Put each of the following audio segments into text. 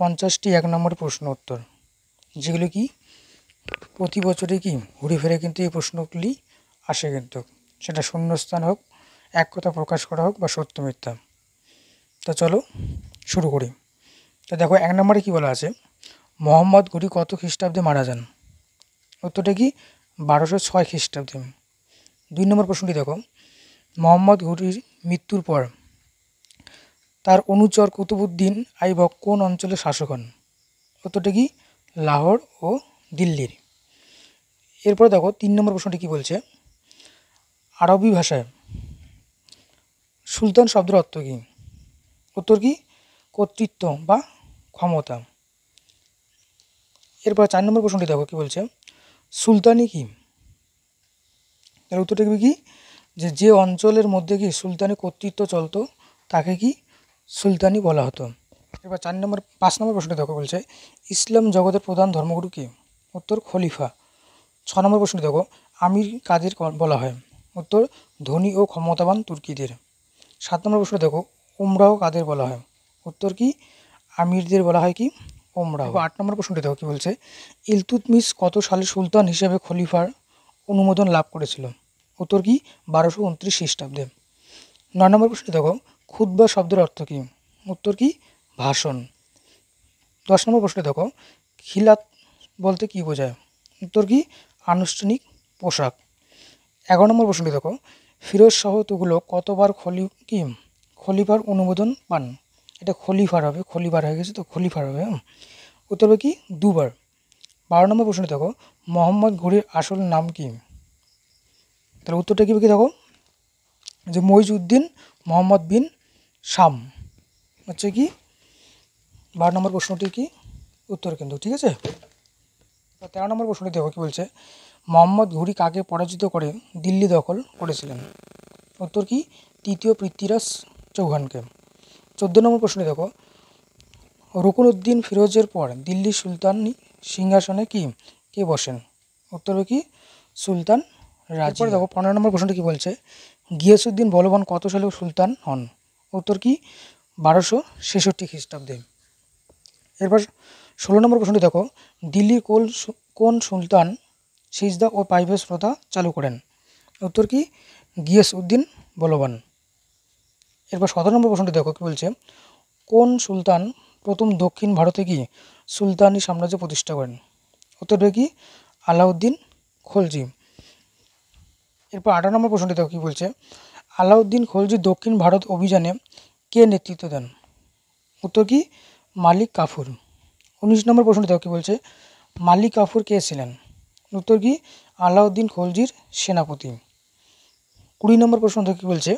পঞ্চাশটি এক নম্বর প্রশ্ন উত্তর যেগুলো কি প্রতি বছরে কি ঘুরে ফিরে কিন্তু এই প্রশ্নগুলি আসে কিন্তু সেটা শূন্যস্থান হোক এক কথা প্রকাশ করা হোক বা সত্য মিথ্যা তো চলো শুরু করি তো দেখো এক নম্বরে কি বলা আছে মোহাম্মদ গুরি কত খ্রিস্টাব্দে মারা যান উত্তরটা কি বারোশো ছয় খ্রিস্টাব্দে দুই নম্বর প্রশ্নটি দেখো মোহাম্মদ গুরির মৃত্যুর পর তার অনুচর কুতুবুদ্দিন আইবক কোন অঞ্চলে শাসক হন উত্তরটা কি লাহোর ও দিল্লির এরপরে দেখো তিন নম্বর প্রশ্নটি কি বলছে আরবি ভাষায় সুলতান শব্দের অর্থ কী উত্তর কী কর্তৃত্ব বা ক্ষমতা এরপর চার নম্বর প্রশ্নটি দেখো কী বলছে সুলতানি কি তার উত্তরটি কি যে যে অঞ্চলের মধ্যে কি সুলতানি কর্তৃত্ব চলতো তাকে কি সুলতানি বলা হতো এবার চার নম্বর পাঁচ নম্বর প্রশ্নটি দেখো বলছে ইসলাম জগতের প্রধান ধর্মগুরু কি উত্তর খলিফা ছ নম্বর প্রশ্নটি দেখো আমির কাদের বলা হয় উত্তর ধনী ও ক্ষমতাবান তুর্কিদের সাত নম্বর প্রশ্ন দেখো ওমরাহ কাদের বলা হয় উত্তর কি আমিরদের বলা হয় কি ওমরাহ আট নম্বর প্রশ্নটি দেখো কি বলছে ইলতুতমিস কত সালে সুলতান হিসেবে খলিফার অনুমোদন লাভ করেছিল উত্তর কি বারোশো উনত্রিশ খ্রিস্টাব্দে নয় নম্বর প্রশ্নটি দেখো খুদ্া শব্দের অর্থ কী উত্তর কি ভাষণ দশ নম্বর প্রশ্নে দেখো খিলাত বলতে কি বোঝায় উত্তর কি আনুষ্ঠানিক পোশাক এগারো নম্বর প্রশ্নটি দেখো ফিরোজ সহ তুগুলো কতবার খলি কি খলিফার অনুমোদন পান এটা খলিফার হবে খলিফার হয়ে গেছে তো খলিফার হবে হ্যাঁ? উত্তর হবে কি দুবার বারো নম্বর প্রশ্নে দেখো মোহাম্মদ ঘুরির আসল নাম কি তাহলে উত্তরটা কী দেখো যে উদ্দিন মোহাম্মদ বিন সাম হচ্ছে কি বারো নম্বর প্রশ্নটি কি উত্তর কেন্দ্র ঠিক আছে তেরো নম্বর প্রশ্নটি দেখো কি বলছে মোহাম্মদ ঘুরি কাকে পরাজিত করে দিল্লি দখল করেছিলেন উত্তর কি তৃতীয় পৃথ্বীরাজ চৌহানকে চোদ্দো নম্বর প্রশ্নটি দেখো রুকুন উদ্দিন ফিরোজের পর দিল্লি সুলতান সিংহাসনে কি কে বসেন উত্তর কি সুলতান রাজ দেখো পনেরো নম্বর প্রশ্নটি কি বলছে গিয়াসুদ্দিন বলবান কত সালে সুলতান হন উত্তর কি বারোশো ছেষট্টি খ্রিস্টাব্দে এরপর ষোলো নম্বর প্রশ্নটি দেখো দিল্লি কোল কোন সুলতান সিজদা ও পাইভেস প্রথা চালু করেন উত্তর কি গিয়াস উদ্দিন বলবান এরপর সতেরো নম্বর প্রশ্নটি দেখো কী বলছে কোন সুলতান প্রথম দক্ষিণ ভারতে কি সুলতানি সাম্রাজ্য প্রতিষ্ঠা করেন উত্তরটা কি আলাউদ্দিন খলজি এরপর আঠারো নম্বর প্রশ্নটি দেখো কী বলছে আলাউদ্দিন খলজি দক্ষিণ ভারত অভিযানে কে নেতৃত্ব দেন উত্তর কি মালিক কাফুর উনিশ নম্বর প্রশ্ন দেখো কি বলছে মালিক কাফুর কে ছিলেন উত্তর কি আলাউদ্দিন খলজির সেনাপতি কুড়ি নম্বর প্রশ্ন দেখো কি বলছে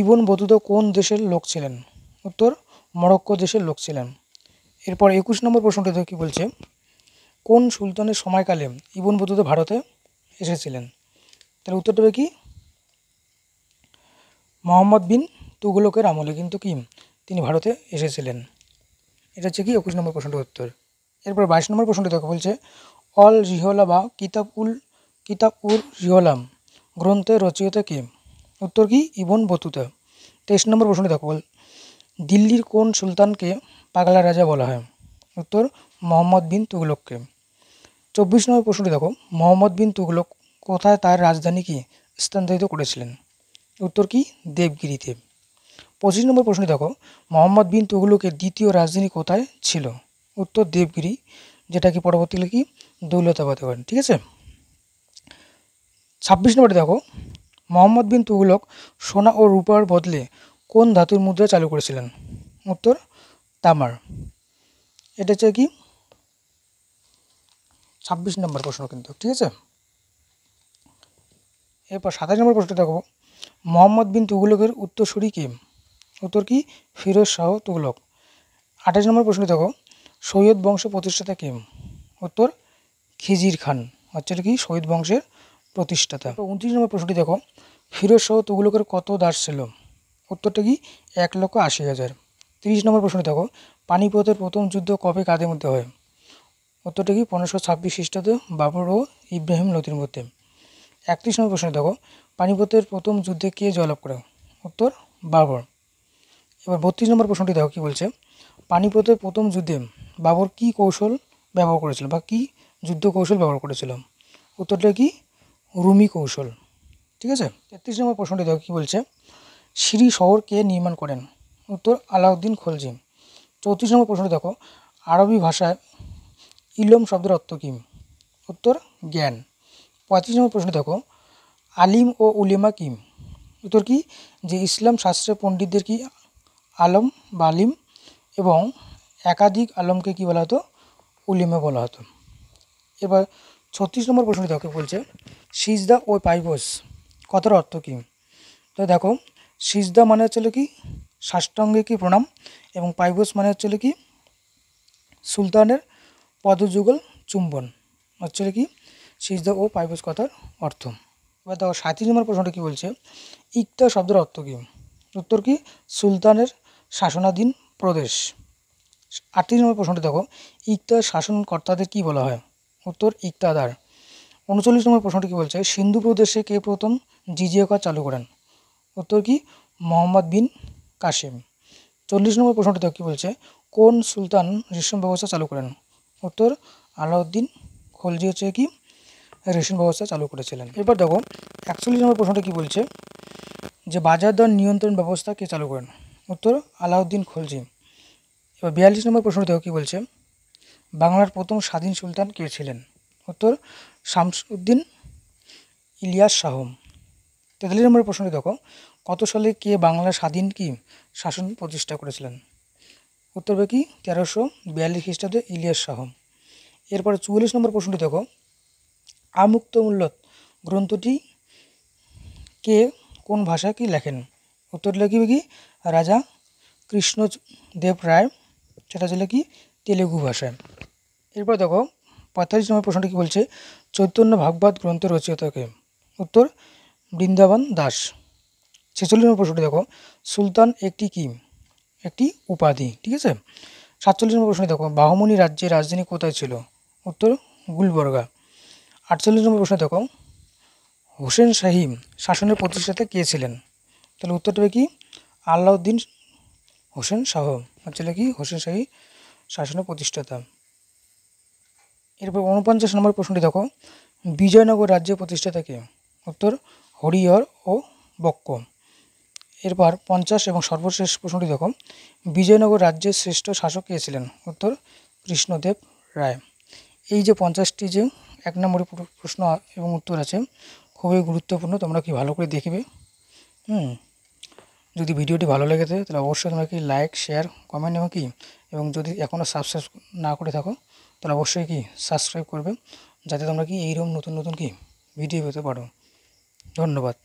ইবন বতুতা কোন দেশের লোক ছিলেন উত্তর মরক্কো দেশের লোক ছিলেন এরপর একুশ নম্বর প্রশ্নটা দেখো কি বলছে কোন সুলতানের সময়কালে ইবন বদুদ ভারতে এসেছিলেন তাহলে উত্তরটা হবে কি মোহাম্মদ বিন তুগলকের আমলে কিন্তু কি তিনি ভারতে এসেছিলেন এটা হচ্ছে কি একুশ নম্বর প্রশ্নটির উত্তর এরপর বাইশ নম্বর প্রশ্নটি দেখো বলছে অল রিহলা বা কিতাব উল কিতাব উল রিহলাম গ্রন্থের রচয়িতা কি উত্তর কি ইবন বতুতা তেইশ নম্বর প্রশ্নটি দেখো বল দিল্লির কোন সুলতানকে পাগলা রাজা বলা হয় উত্তর মোহাম্মদ বিন তুগলককে চব্বিশ নম্বর প্রশ্নটি দেখো মোহাম্মদ বিন তুগলক কোথায় তার রাজধানী কি স্থানান্তরিত করেছিলেন উত্তর কি দেবগিরিতে পঁচিশ নম্বর প্রশ্ন দেখো মোহাম্মদ বিন তুগলুকের দ্বিতীয় রাজধানী কোথায় ছিল উত্তর দেবগিরি যেটা কি পরবর্তীকালে কি দৌলতাবাদ করেন ঠিক আছে ছাব্বিশ নম্বরে দেখো মোহাম্মদ বিন তুগলক সোনা ও রূপার বদলে কোন ধাতুর মুদ্রা চালু করেছিলেন উত্তর তামার এটা হচ্ছে কি ছাব্বিশ নম্বর প্রশ্ন কিন্তু ঠিক আছে এরপর সাতাশ নম্বর প্রশ্ন দেখো মোহাম্মদ বিন তুগলকের উত্তরসূরি কে উত্তর কি ফিরোজ শাহ তুগলক আঠাশ নম্বর প্রশ্ন দেখো সৈয়দ বংশ প্রতিষ্ঠাতা কে উত্তর খিজির খান হচ্ছে কি সৈয়দ বংশের প্রতিষ্ঠাতা উনত্রিশ নম্বর প্রশ্নটি দেখো ফিরোজ শাহ তুগলকের কত দাস ছিল উত্তরটা কি এক লক্ষ আশি হাজার তিরিশ নম্বর প্রশ্ন দেখো পানিপথের প্রথম যুদ্ধ কবে কাদের মধ্যে হয় উত্তরটা কি পনেরোশো ছাব্বিশ খ্রিস্টাব্দে বাবর ও ইব্রাহিম লতির মধ্যে একত্রিশ নম্বর প্রশ্ন দেখো পানিপথের প্রথম যুদ্ধে কে জয়লাভ করে উত্তর বাবর এবার বত্রিশ নম্বর প্রশ্নটি দেখো কী বলছে পানিপথের প্রথম যুদ্ধে বাবর কি কৌশল ব্যবহার করেছিল বা কি যুদ্ধ কৌশল ব্যবহার করেছিল উত্তরটা কি রুমি কৌশল ঠিক আছে তেত্রিশ নম্বর প্রশ্নটি দেখো কী বলছে সিঁড়ি শহর কে নির্মাণ করেন উত্তর আলাউদ্দিন খলজি চৌত্রিশ নম্বর প্রশ্নটি দেখো আরবি ভাষায় ইলম শব্দের অর্থ কী উত্তর জ্ঞান পঁয়ত্রিশ নম্বর প্রশ্ন দেখো আলিম ও উলেমা কিম উত্তর কি যে ইসলাম শাস্ত্রে পণ্ডিতদের কি আলম বা আলিম এবং একাধিক আলমকে কি বলা হতো উলিমা বলা হতো এবার ছত্রিশ নম্বর প্রশ্ন দেখো বলছে সিজদা ও পাইবস কথার অর্থ কি তো দেখো সিজদা মানে হচ্ছিল কি সাষ্টাঙ্গে কি প্রণাম এবং পাইবস মানে হচ্ছিল কি সুলতানের পদযুগল চুম্বন হচ্ছিল কি সিজদা ও পাইপস কথার অর্থ এবার দেখো সাঁত্রিশ নম্বর প্রশ্নটা কী বলছে ইকতা শব্দের অর্থ কী উত্তর কি সুলতানের শাসনাধীন প্রদেশ আটত্রিশ নম্বর প্রশ্নটি দেখো ইকতা শাসনকর্তাদের কী বলা হয় উত্তর ইকতাদার উনচল্লিশ নম্বর প্রশ্নটি কী বলছে সিন্ধু প্রদেশে কে প্রথম জিজিয়াকা চালু করেন উত্তর কি মোহাম্মদ বিন কাশিম চল্লিশ নম্বর প্রশ্নটি দেখো কী বলছে কোন সুলতান রেশম ব্যবস্থা চালু করেন উত্তর আলাউদ্দিন খলজি হচ্ছে কি রেশন ব্যবস্থা চালু করেছিলেন এরপর দেখো একচল্লিশ নম্বর প্রশ্নটা কি বলছে যে বাজার দর নিয়ন্ত্রণ ব্যবস্থা কে চালু করেন উত্তর আলাউদ্দিন খলজি এবার বিয়াল্লিশ নম্বর প্রশ্ন দেখো কী বলছে বাংলার প্রথম স্বাধীন সুলতান কে ছিলেন উত্তর শামসুদ্দিন ইলিয়াস শাহ তেতাল্লিশ নম্বর প্রশ্নটি দেখো কত সালে কে বাংলা স্বাধীন কি শাসন প্রতিষ্ঠা করেছিলেন উত্তর হবে কি তেরোশো বিয়াল্লিশ খ্রিস্টাব্দে ইলিয়াস শাহ এরপরে চুয়াল্লিশ নম্বর প্রশ্নটি দেখো আমুক্তমূল্যত গ্রন্থটি কে কোন ভাষা কি লেখেন উত্তর লিখবে কি রাজা কৃষ্ণদেব রায় সেটা ছিল কি তেলেগু ভাষায় এরপর দেখো পঁয়তাল্লিশ নম্বর প্রশ্নটি কি বলছে চৈতন্য ভাগবত গ্রন্থ রচয়িতাকে উত্তর বৃন্দাবন দাস ছেচল্লিশ নম্বর প্রশ্নটি দেখো সুলতান একটি কি একটি উপাধি ঠিক আছে সাতচল্লিশ নম্বর প্রশ্নটি দেখো বাহমণি রাজ্যের রাজধানী কোথায় ছিল উত্তর গুলবর্গা আটচল্লিশ নম্বর প্রশ্ন দেখো হোসেন শাহিম শাসনের প্রতিষ্ঠাতা কে ছিলেন তাহলে উত্তরটা হবে কি আলাউদ্দিন হোসেন শাহ আচ্ছা কি হোসেন শাহী শাসনের প্রতিষ্ঠাতা এরপর উনপঞ্চাশ নম্বর প্রশ্নটি দেখো বিজয়নগর রাজ্যের প্রতিষ্ঠাতা কে উত্তর হরিহর ও বক্ক এরপর পঞ্চাশ এবং সর্বশেষ প্রশ্নটি দেখো বিজয়নগর রাজ্যের শ্রেষ্ঠ শাসক কে ছিলেন উত্তর কৃষ্ণদেব রায় এই যে পঞ্চাশটি যে এক নম্বরের প্রশ্ন এবং উত্তর আছে খুবই গুরুত্বপূর্ণ তোমরা কি ভালো করে দেখবে হুম যদি ভিডিওটি ভালো লেগে থাকে তাহলে অবশ্যই তোমরা কি লাইক শেয়ার কমেন্ট এবং কি এবং যদি এখনও সাবস্ক্রাইব না করে থাকো তাহলে অবশ্যই কি সাবস্ক্রাইব করবে যাতে তোমরা কি এইরকম নতুন নতুন কি ভিডিও পেতে পারো ধন্যবাদ